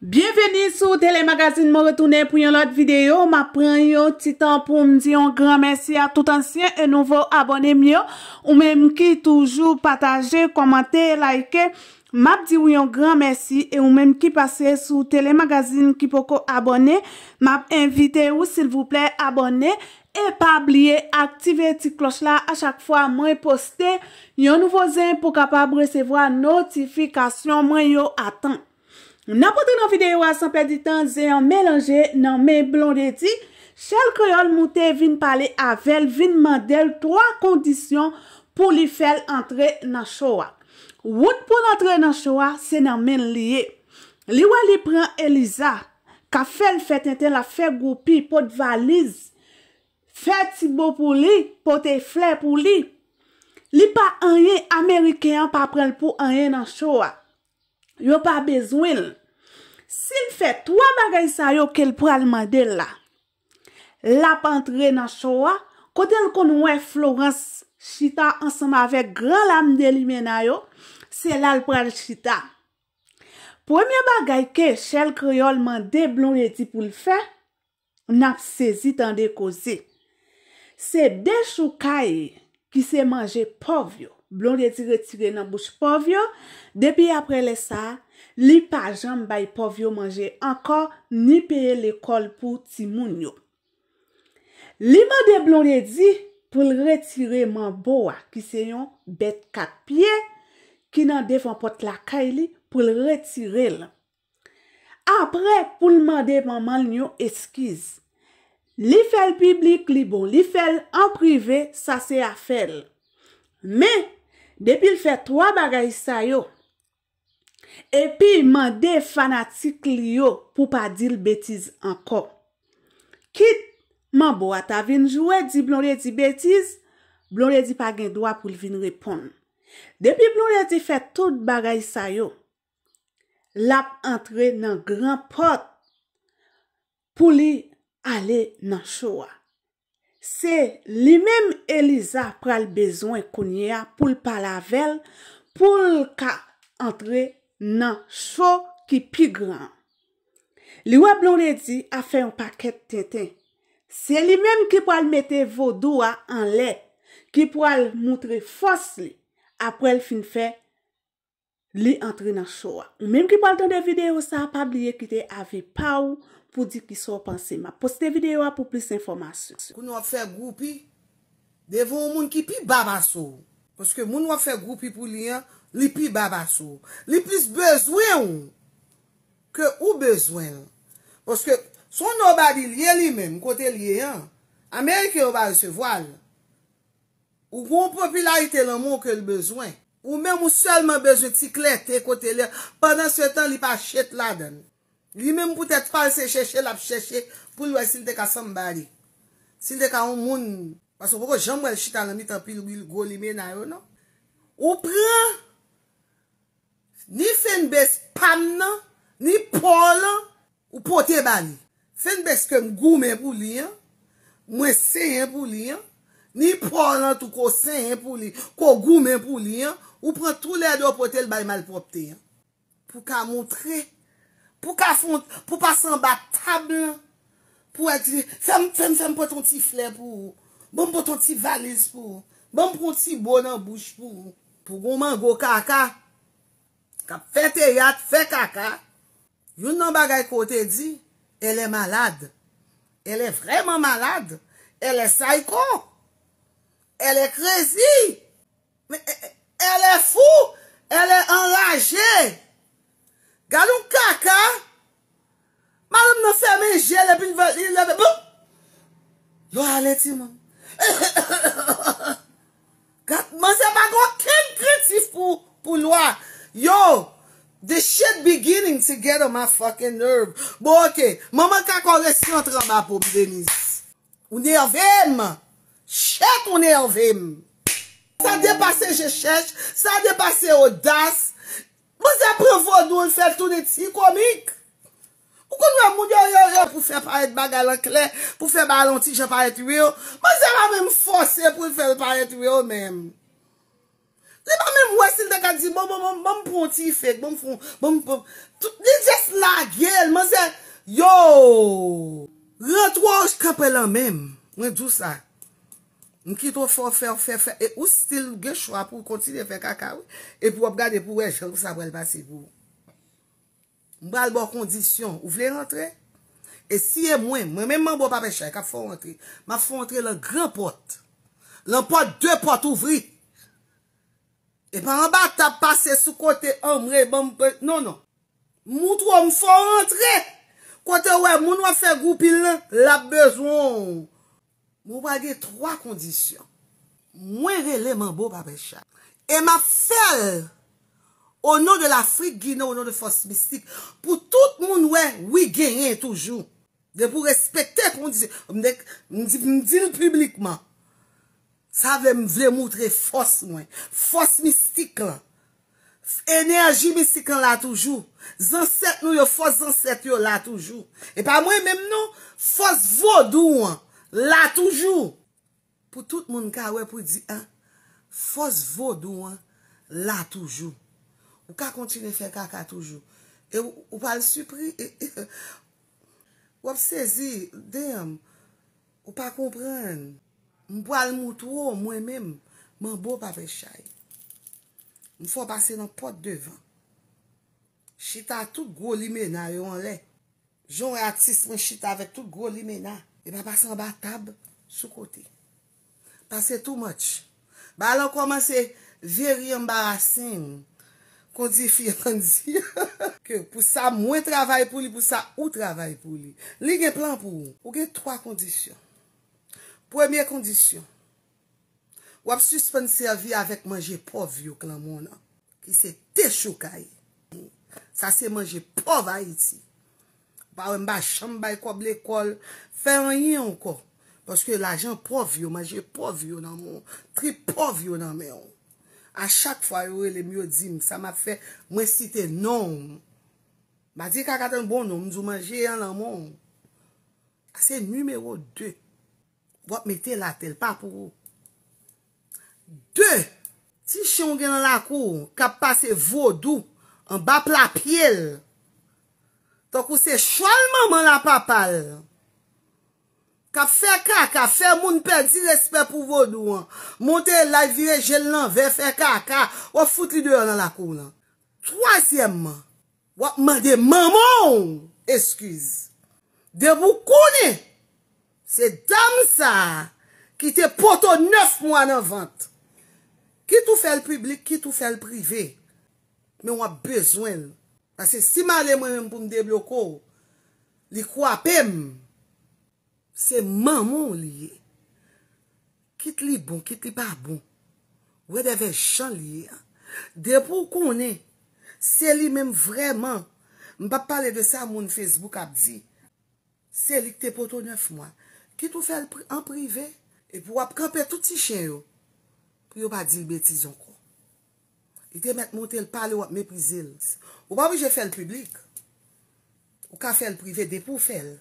Bienveni sou telemagazin mou retounen pou yon lot videyo. Ma pren yon titan pou mdi yon gran mersi a tout ansyen e nouvo abonem yo. Ou menm ki toujou pataje, komante, like, map di yon gran mersi e ou menm ki pase sou telemagazin ki poko abonem. Map invite ou sil vouple abonem. E pa bliye aktive ti kloch la a chak fwa mwen poste yon nouvo zin pou kapab resevo a notifikasyon mwen yo atan. Nan potre nan videyo a sanpe ditan ze yon melange nan men blon de di, chal kreol mouten vin pale avel vin mandel 3 kondisyon pou li fel entre nan showa. Wout pou entre nan showa se nan men liye. Liwa li pren Eliza, ka fel fet enten la fel goupi pot valiz. Fet si bo pou li, pot e fler pou li. Li pa anye Amerikean pa prel pou anye nan showa. Yo pa bezwil. Sil fe, twa bagay sa yo ke l pral mandel la. Lap antre nan chowa, kote l kon wè Florence Chita ansama vek gran lam deli mena yo, se l al pral Chita. Premye bagay ke, chel kriol mande blon yeti pou l fe, nap sezi tan dekozi. Se de choukaye ki se manje pov yo. Blon de di retire nan bouche povyo, depi apre le sa, li pa jambay povyo manje anka, ni peye le kol pou ti moun yo. Li mande blon de di, pou l retire man boa, ki se yon bet kat pie, ki nan defon pot la kaili, pou l retire l. Apre, pou l mande man man yo eskiz. Li fel piblik li bon, li fel an prive, sa se a fel. Me, Depi l fè 3 bagay sa yo, epi man de fanatik li yo pou pa dil betiz anko. Kit man bo ata vin jwè di blonle di betiz, blonle di pa gen dwa pou l vin repon. Depi blonle di fè tout bagay sa yo, lap antre nan gran pot pou li ale nan chowa. Se li mem Elisa pral bezon e kounyea pou l palavel pou l ka entre nan show ki pi gran. Li wè blon lè di a fe yon paket ten ten. Se li mem ki pral mette vodou a an lè, ki pral moutre fos li, aprel fin fe li entre nan show a. Mèm ki pral tonde videyo sa apabliye ki te avi pa ou, pou di ki sou pansema. Poste videyo a pou plis informasyon. Kou nou a fe goupi, devon moun ki pi babaso. Poske moun nou a fe goupi pou liyan, li pi babaso. Li plis bezwen ou, ke ou bezwen. Poske son nou badi liye li men, kote liye an. Amerike ou badi se voal. Ou kou moun popi la ite la moun ke li bezwen. Ou men moun selman beze tiklete kote liyan. Pendan se tan li pa chet la dene. Li mèm pou tèt fal se chèche lap chèche pou lwè sil te ka sèmbari. Sil te ka ou moun. Pasou pou kò jèm wèl chita lèmite apil wèl gòli mè nan yo nan. Ou prè. Ni fenbes pam nan. Ni pon lan. Ou potè bè li. Fenbes kem gou mè pou li. Mwen se yè pou li. Ni pon lan tou kò se yè pou li. Kò gou mè pou li. Ou prè tout lè adò potè lbè malpoptè. Pou ka moutre. pou ka fonte, pou pa san bat tabla, pou ek di, fem, fem, fem poton ti flè pou ou, bon poton ti valise pou ou, bon poton ti bo nan bouche pou ou, pou goun man go kaka, kap fe teyat, fe kaka, yon nan bagay kote di, elè malade, elè vreman malade, elè saiko, elè krezi, elè fou, elè enlaje, Gade un kaka. Maloum nan fè men jel epi lève. Boun. Lwa alè ti man. Mwen se bagon ken kretif pou lwa. Yo. The shit beginning to get on my fucking nerve. Boun okey. Mwen man kakore si yon trabapou mwen denis. Unè yon ven man. Chèk unè yon ven. Sa depase jeshech. Sa depase odas. Mwen se prevo nou l fel tout neti komik. O kon mwen moun yo yon re pou fe par et bagalan kler, pou fe bar lantit je par et reyo. Mwen se la mwen m fose pou fe par et reyo men. Le mwen m mwen stil dekak di mwen m m m m m m m ponti fek, mwen m fon m m m m m. Nye jes la gel mwen se yo. Ren to ouj kapel an men. Mwen djou sa. Mkito fè, fè, fè, fè, e ou stil gè chwa pou kontine fè kaka wè? E pou wè gade, e pou wè, jè, ou sa wè l'basi pou wè. Mbè al bò kondisyon, ou vle rentre? E siye mwen, mwen menman bò pa pechè, ka fò rentre. Ma fò rentre lè grè pote. Lè pote, dè pote ouvri. E pa an bè, ta pase sou kote an mre, bè bon, mpe, non, non. Mwout wè, mfò rentre. Kote wè, mwoun wè fè goupil lè, lè ap bezon wè. Mwen bagye 3 kondisyon. Mwen releman bo pa pechak. E ma fel o nou de la frik gina o nou de fos mistik. Po tout moun wè, wè genyen toujou. Ve pou respekte kondisyon. Mwen dil publikman. Sa ve mwè moutre fos mwen. Fos mistik lan. Enerji mistik lan la toujou. Zanset nou yo fos zanset yo la toujou. E pa mwen menm nou fos vodou wè. La toujou. Po tout moun ka we pou di an. Fos vodou an. La toujou. Ou ka kontine fe kaka toujou. Ou pa l supri. Ou ap sezi. Dem. Ou pa kompren. Mbo al moutou ou mwen men. Mwen bo pa ve chay. Mfo pase nan pot devan. Chita tout gwo li mena yo an le. Joun artist men chita ve tout gwo li mena. E pa pa san ba tab sou kote. Pa se tou much. Ba alon koman se veri mba asin. Kon di fi yon tan di. Ke pou sa mwen travay pou li, pou sa ou travay pou li. Li gen plan pou ou? Ou gen 3 kondisyon. Premier kondisyon. Ou ap suspensi avi avik manje pov yon klan moun an. Ki se te chouk ay. Sa se manje pov ay iti. fawen ba chanm bay kob l'ekol, fè an yon ko, pwoske la jan pov yo, maje pov yo nan moun, tri pov yo nan mè yon. A chak fwa yo e le myo zim, sa ma fè, mwen si te non, ma zi kakaten bon non, mizou maje yon nan moun. A se numero 2, wap metè la tel pa pou. 2, si chanm gen nan la kou, kap pase vodou, an bap la pyele, Tonk ou se chwalman man la papal. Ka fe kaka, ka fe moun perdi l'espe pou vodou an. Monte la, vire jel nan ve, fe kaka. Ou foute li dwe an nan la kou lan. Troasyem man, wakman de mamon, eskouz. De mou kouni, se dam sa, ki te poto 9 moun an vant. Ki tou fel publik, ki tou fel privé. Men wap bezwen l. Asè si male mwen m pou mde bloko, li kwa apem, se mamon li. Kit li bon, kit li ba bon, wè devè chan li. De pou konè, se li mwen m vreman, m pa pale de sa moun Facebook ap di, se li kte poto 9 mwan. Kit ou fèl en privè, e pou ap krepe touti chè yo, pou yo pa di m betizon kwa. I te met moutel pale wap me prizil. Ou babi jè fèl publik. Ou ka fèl privè, depou fèl.